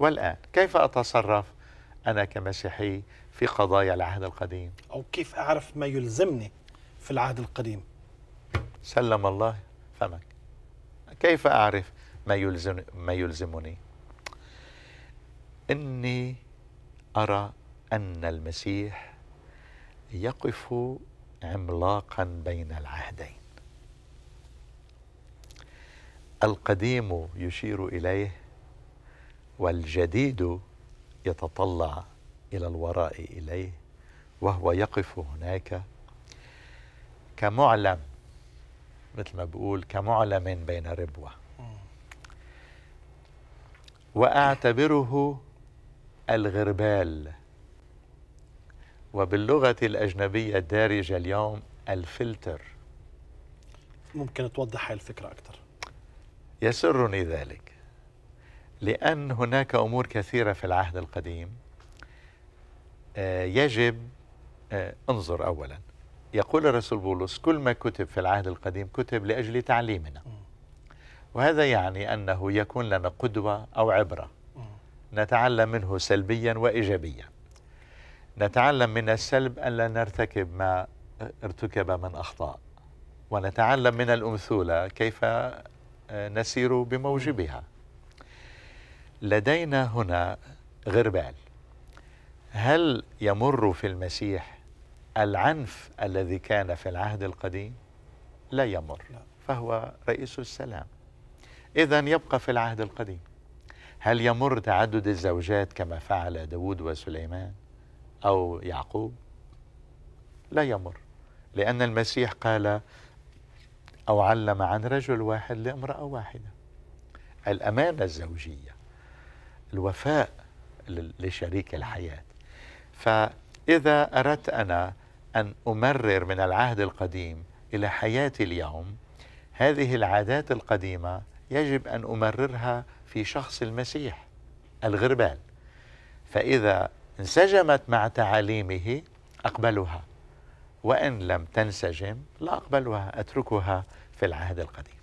والآن كيف أتصرف أنا كمسيحي في قضايا العهد القديم أو كيف أعرف ما يلزمني في العهد القديم سلم الله فمك كيف أعرف ما, يلزم ما يلزمني إني أرى أن المسيح يقف عملاقا بين العهدين القديم يشير إليه والجديد يتطلع الى الوراء اليه وهو يقف هناك كمعلم مثل ما بقول كمعلم بين ربوه واعتبره الغربال وباللغه الاجنبيه الدارجه اليوم الفلتر ممكن توضح هاي الفكره اكثر يسرني ذلك لأن هناك أمور كثيرة في العهد القديم آه، يجب آه، انظر أولا يقول الرسول بولس كل ما كتب في العهد القديم كتب لأجل تعليمنا وهذا يعني أنه يكون لنا قدوة أو عبرة نتعلم منه سلبيا وإيجابيا نتعلم من السلب أن لا نرتكب ما ارتكب من أخطاء ونتعلم من الأمثلة كيف آه، نسير بموجبها لدينا هنا غربال هل يمر في المسيح العنف الذي كان في العهد القديم لا يمر فهو رئيس السلام إذا يبقى في العهد القديم هل يمر تعدد الزوجات كما فعل داود وسليمان أو يعقوب لا يمر لأن المسيح قال أو علم عن رجل واحد لامرأة واحدة الأمانة الزوجية الوفاء لشريك الحياة فإذا أردت أنا أن أمرر من العهد القديم إلى حياتي اليوم هذه العادات القديمة يجب أن أمررها في شخص المسيح الغربال فإذا انسجمت مع تعاليمه أقبلها وإن لم تنسجم لا أقبلها أتركها في العهد القديم